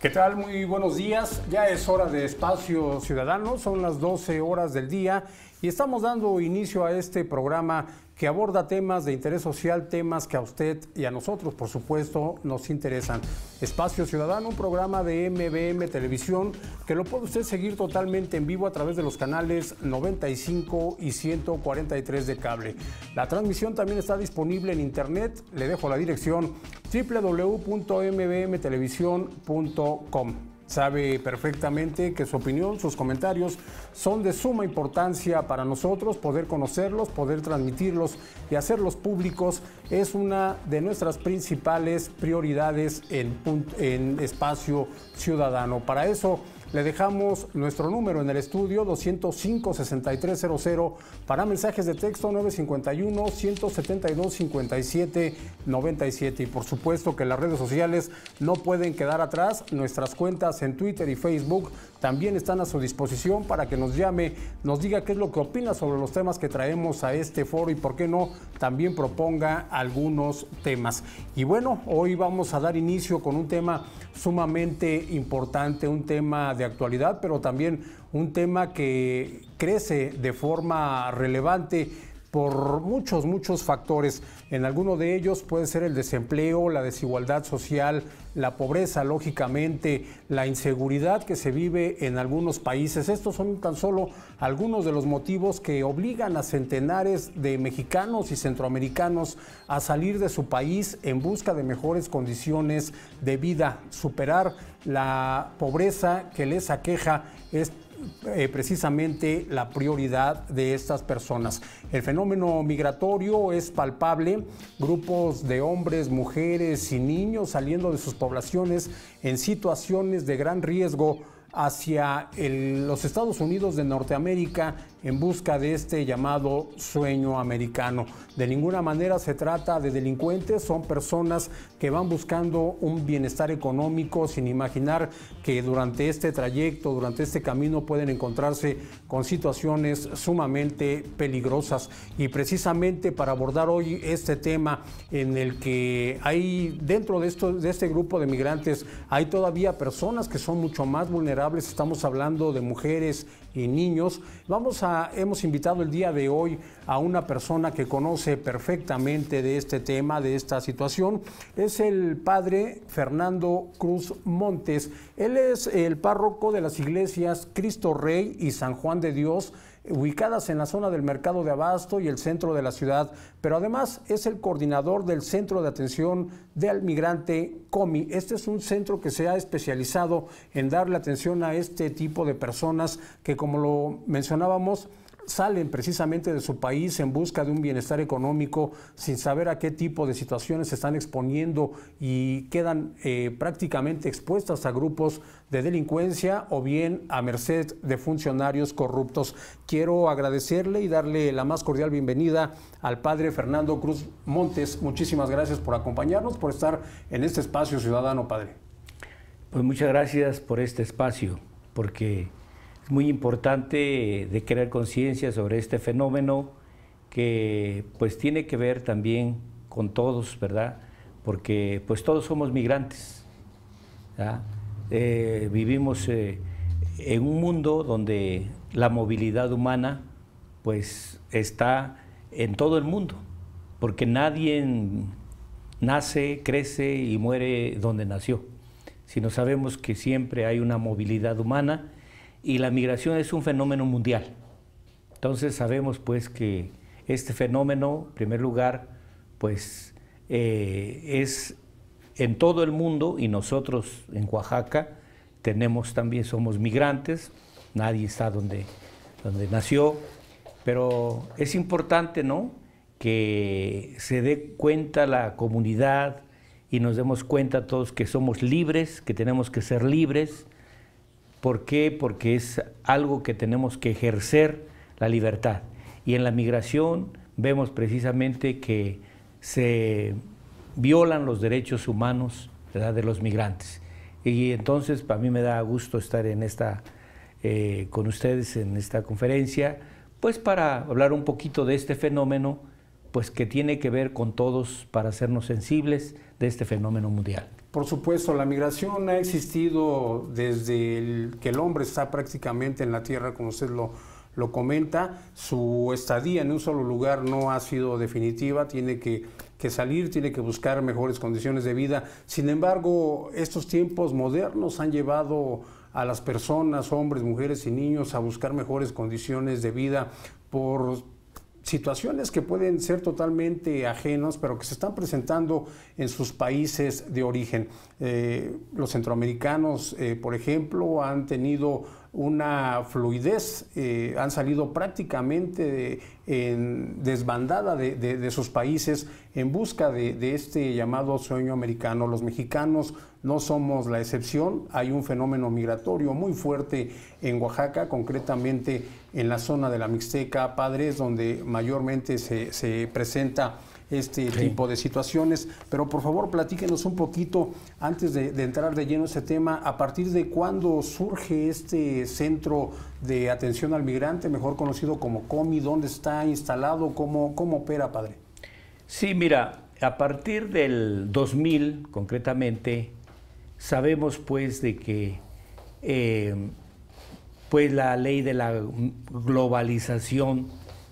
¿Qué tal? Muy buenos días. Ya es hora de espacio ciudadano. Son las 12 horas del día y estamos dando inicio a este programa que aborda temas de interés social, temas que a usted y a nosotros, por supuesto, nos interesan. Espacio Ciudadano, un programa de MBM Televisión que lo puede usted seguir totalmente en vivo a través de los canales 95 y 143 de cable. La transmisión también está disponible en internet. Le dejo la dirección www.mbmtelevisión.com. Sabe perfectamente que su opinión, sus comentarios son de suma importancia para nosotros. Poder conocerlos, poder transmitirlos y hacerlos públicos es una de nuestras principales prioridades en, en espacio ciudadano. Para eso le dejamos nuestro número en el estudio 205-6300 para mensajes de texto 951-172-5797 y por supuesto que las redes sociales no pueden quedar atrás. Nuestras cuentas en Twitter y Facebook también están a su disposición para que nos llame, nos diga qué es lo que opina sobre los temas que traemos a este foro y por qué no también proponga algunos temas. Y bueno, hoy vamos a dar inicio con un tema sumamente importante, un tema de de actualidad, pero también un tema que crece de forma relevante por muchos, muchos factores. En alguno de ellos puede ser el desempleo, la desigualdad social, la pobreza, lógicamente, la inseguridad que se vive en algunos países. Estos son tan solo algunos de los motivos que obligan a centenares de mexicanos y centroamericanos a salir de su país en busca de mejores condiciones de vida, superar la pobreza que les aqueja. Eh, precisamente la prioridad de estas personas. El fenómeno migratorio es palpable, grupos de hombres, mujeres y niños saliendo de sus poblaciones en situaciones de gran riesgo hacia los Estados Unidos de Norteamérica en busca de este llamado sueño americano. De ninguna manera se trata de delincuentes, son personas que van buscando un bienestar económico sin imaginar que durante este trayecto, durante este camino pueden encontrarse con situaciones sumamente peligrosas. Y precisamente para abordar hoy este tema en el que hay dentro de, de este grupo de migrantes, hay todavía personas que son mucho más vulnerables estamos hablando de mujeres y niños. Vamos a, hemos invitado el día de hoy a una persona que conoce perfectamente de este tema, de esta situación. Es el padre Fernando Cruz Montes. Él es el párroco de las iglesias Cristo Rey y San Juan de Dios ubicadas en la zona del mercado de Abasto y el centro de la ciudad, pero además es el coordinador del Centro de Atención del Migrante COMI. Este es un centro que se ha especializado en darle atención a este tipo de personas que, como lo mencionábamos, salen precisamente de su país en busca de un bienestar económico sin saber a qué tipo de situaciones se están exponiendo y quedan eh, prácticamente expuestas a grupos de delincuencia o bien a merced de funcionarios corruptos. Quiero agradecerle y darle la más cordial bienvenida al padre Fernando Cruz Montes. Muchísimas gracias por acompañarnos, por estar en este espacio ciudadano, padre. Pues muchas gracias por este espacio, porque muy importante de crear conciencia sobre este fenómeno que pues tiene que ver también con todos, ¿verdad? Porque pues todos somos migrantes, eh, vivimos eh, en un mundo donde la movilidad humana pues está en todo el mundo, porque nadie nace, crece y muere donde nació, Si no sabemos que siempre hay una movilidad humana y la migración es un fenómeno mundial. Entonces sabemos pues que este fenómeno, en primer lugar, pues eh, es en todo el mundo y nosotros en Oaxaca tenemos también, somos migrantes, nadie está donde, donde nació, pero es importante, ¿no? Que se dé cuenta la comunidad y nos demos cuenta todos que somos libres, que tenemos que ser libres, ¿Por qué? Porque es algo que tenemos que ejercer la libertad. Y en la migración vemos precisamente que se violan los derechos humanos de los migrantes. Y entonces para mí me da gusto estar eh, con ustedes en esta conferencia, pues para hablar un poquito de este fenómeno pues que tiene que ver con todos para hacernos sensibles de este fenómeno mundial. Por supuesto, la migración ha existido desde que el hombre está prácticamente en la Tierra, como usted lo, comenta. Su estadía en un solo lugar no ha sido definitiva, tiene que, que salir, tiene que buscar mejores condiciones de vida. Sin embargo, estos tiempos modernos han llevado a las personas, hombres, mujeres y niños, a buscar mejores condiciones de vida por situaciones que pueden ser totalmente ajenos, pero que se están presentando en sus países de origen. Eh, los centroamericanos, eh, por ejemplo, han tenido una fluidez, eh, han salido prácticamente en desbandada de, de, sus países en busca de, este llamado sueño americano. Los mexicanos no somos la excepción, hay un fenómeno migratorio muy fuerte en Oaxaca, concretamente en la zona de la Mixteca, Padres, donde mayormente se, presenta este tipo de situaciones. Pero por favor, platíquenos un poquito, antes de, entrar de lleno ese tema, a partir de cuándo surge este centro de atención al migrante, mejor conocido como COMI, dónde está instalado, cómo, cómo opera, padre. Sí, mira, a partir del 2000, concretamente, sabemos pues de que eh, pues la ley de la globalización,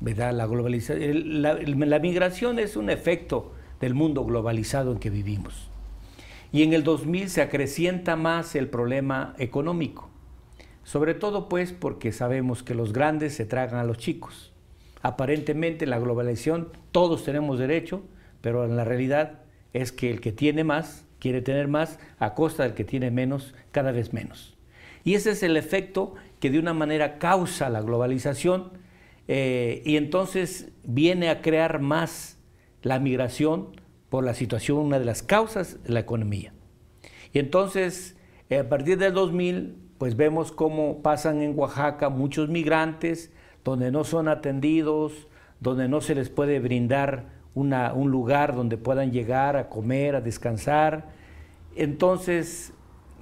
¿verdad? La, globalización, la, migración es un efecto del mundo globalizado en que vivimos. Y en el 2000 se acrecienta más el problema económico, sobre todo pues porque sabemos que los grandes se tragan a los chicos. Aparentemente la globalización todos tenemos derecho, pero en la realidad es que el que tiene más quiere tener más a costa del que tiene menos, cada vez menos. Y ese es el efecto que de una manera causa la globalización eh, y entonces viene a crear más la migración por la situación, una de las causas, la economía. Y entonces, eh, a partir del 2000, pues vemos cómo pasan en Oaxaca muchos migrantes, donde no son atendidos, donde no se les puede brindar un lugar donde puedan llegar a comer, a descansar. Entonces,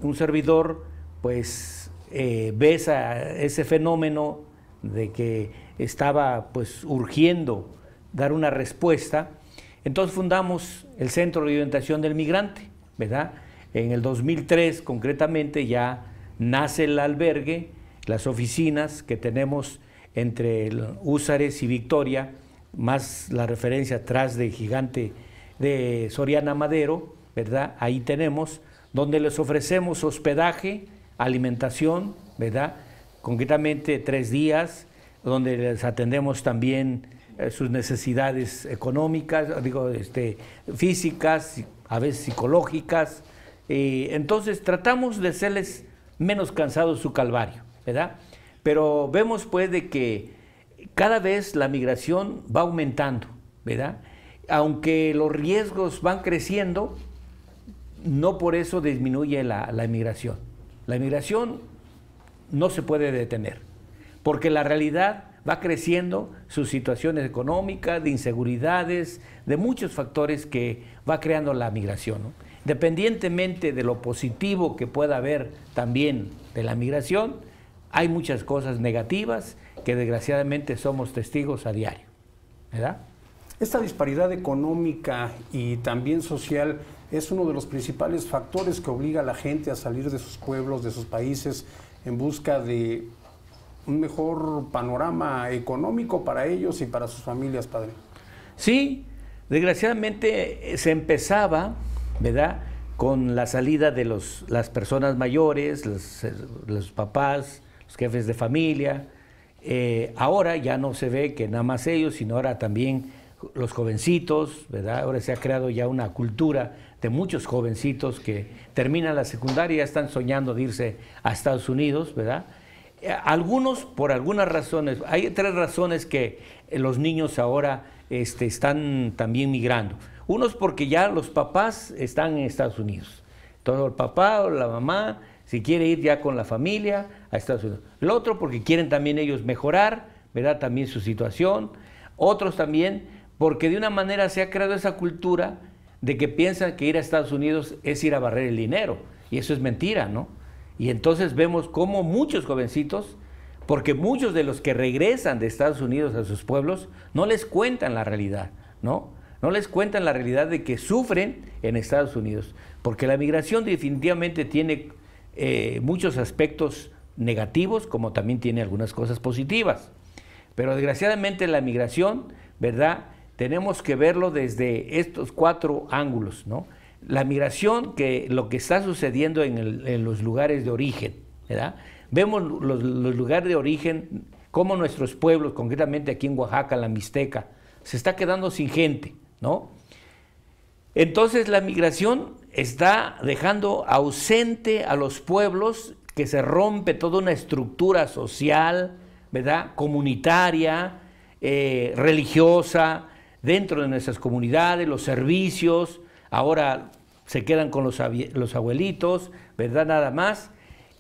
un servidor, pues eh, ves ese fenómeno de que estaba pues urgiendo dar una respuesta, entonces fundamos el Centro de Orientación del Migrante, ¿verdad? En el 2003 concretamente ya nace el albergue, las oficinas que tenemos entre Usares y Victoria, más la referencia atrás de Gigante de Soriana Madero, ¿verdad? Ahí tenemos, donde les ofrecemos hospedaje, alimentación, ¿verdad? Concretamente tres días, donde les atendemos también eh, sus necesidades económicas, digo, este, físicas, a veces psicológicas. Eh, entonces tratamos de hacerles menos cansado su calvario, ¿verdad? Pero vemos pues de que cada vez la migración va aumentando, ¿verdad? Aunque los riesgos van creciendo, no por eso disminuye la, la migración. La inmigración no se puede detener, porque la realidad va creciendo sus situaciones económicas, de inseguridades, de muchos factores que va creando la migración. Dependientemente Independientemente de lo positivo que pueda haber también de la migración, hay muchas cosas negativas que desgraciadamente somos testigos a diario. ¿Verdad? Esta disparidad económica y también social es uno de los principales factores que obliga a la gente a salir de sus pueblos, de sus países, en busca de un mejor panorama económico para ellos y para sus familias, padre. Sí, desgraciadamente eh, se empezaba, ¿verdad? Con la salida de los, las personas mayores, los, eh, papás, los jefes de familia. Eh, ahora ya no se ve que nada más ellos, sino ahora también los jovencitos, ¿verdad? Ahora se ha creado ya una cultura de muchos jovencitos que terminan la secundaria, están soñando de irse a Estados Unidos, ¿verdad? Eh, algunos por algunas razones, hay tres razones que eh, los niños ahora este, están también migrando. Unos porque ya los papás están en Estados Unidos. todo el papá o la mamá, si quiere ir ya con la familia a Estados Unidos. El otro porque quieren también ellos mejorar, ¿verdad? También su situación. Otros también porque de una manera se ha creado esa cultura de que piensan que ir a Estados Unidos es ir a barrer el dinero, y eso es mentira, ¿no? Y entonces vemos cómo muchos jovencitos, porque muchos de los que regresan de Estados Unidos a sus pueblos, no les cuentan la realidad, ¿no? No les cuentan la realidad de que sufren en Estados Unidos, porque la migración definitivamente tiene eh, muchos aspectos negativos, como también tiene algunas cosas positivas. Pero desgraciadamente la migración, ¿verdad? tenemos que verlo desde estos cuatro ángulos, La migración, que lo que está sucediendo en, los lugares de origen, ¿verdad? Vemos los, lugares de origen, como nuestros pueblos, concretamente aquí en Oaxaca, la Mixteca, se está quedando sin gente, ¿no? Entonces la migración está dejando ausente a los pueblos que se rompe toda una estructura social, ¿verdad? Comunitaria, eh, religiosa, dentro de nuestras comunidades, los servicios, ahora se quedan con los, abuelitos, ¿verdad? Nada más.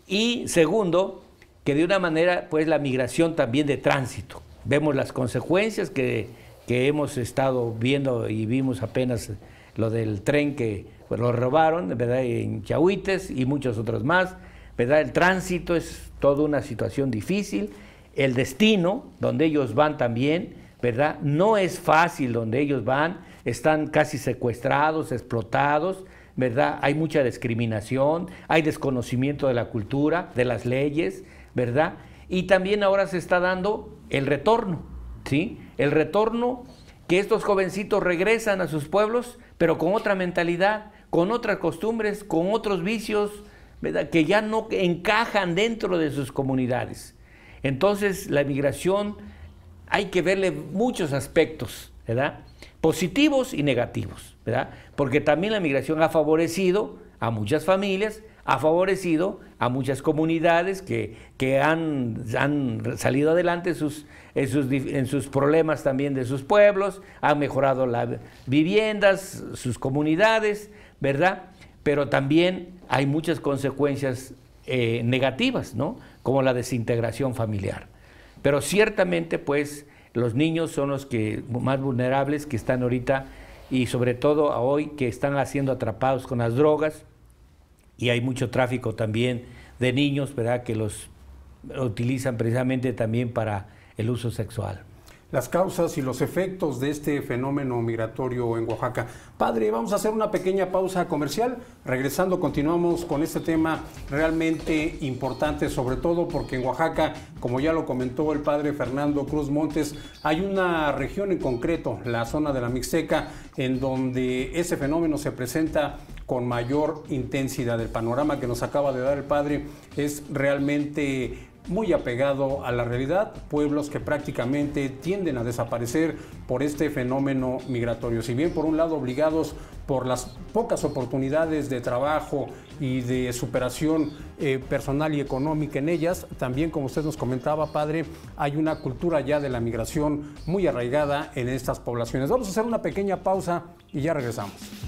Y segundo, que de una manera, pues la migración también de tránsito. Vemos las consecuencias que, hemos estado viendo y vimos apenas lo del tren que lo robaron, ¿verdad? En Chahuites y muchos otros más, ¿verdad? El tránsito es toda una situación difícil, el destino, donde ellos van también, ¿verdad? No es fácil donde ellos van, están casi secuestrados, explotados, ¿verdad? Hay mucha discriminación, hay desconocimiento de la cultura, de las leyes, ¿verdad? Y también ahora se está dando el retorno, ¿sí? El retorno que estos jovencitos regresan a sus pueblos, pero con otra mentalidad, con otras costumbres, con otros vicios, ¿verdad? Que ya no encajan dentro de sus comunidades. Entonces, la migración hay que verle muchos aspectos, ¿verdad? Positivos y negativos, ¿verdad? Porque también la migración ha favorecido a muchas familias, ha favorecido a muchas comunidades que, han, han, salido adelante sus, en, sus, problemas también de sus pueblos, han mejorado las viviendas, sus comunidades, ¿verdad? Pero también hay muchas consecuencias eh, negativas, ¿no? Como la desintegración familiar. Pero ciertamente, pues, los niños son los que más vulnerables que están ahorita y sobre todo hoy que están haciendo atrapados con las drogas y hay mucho tráfico también de niños, ¿verdad? Que los utilizan precisamente también para el uso sexual las causas y los efectos de este fenómeno migratorio en Oaxaca. Padre, vamos a hacer una pequeña pausa comercial. Regresando, continuamos con este tema realmente importante, sobre todo porque en Oaxaca, como ya lo comentó el padre Fernando Cruz Montes, hay una región en concreto, la zona de la Mixteca, en donde ese fenómeno se presenta con mayor intensidad. El panorama que nos acaba de dar el padre es realmente muy apegado a la realidad, pueblos que prácticamente tienden a desaparecer por este fenómeno migratorio. Si bien por un lado obligados por las pocas oportunidades de trabajo y de superación eh, personal y económica en ellas, también como usted nos comentaba, padre, hay una cultura ya de la migración muy arraigada en estas poblaciones. Vamos a hacer una pequeña pausa y ya regresamos.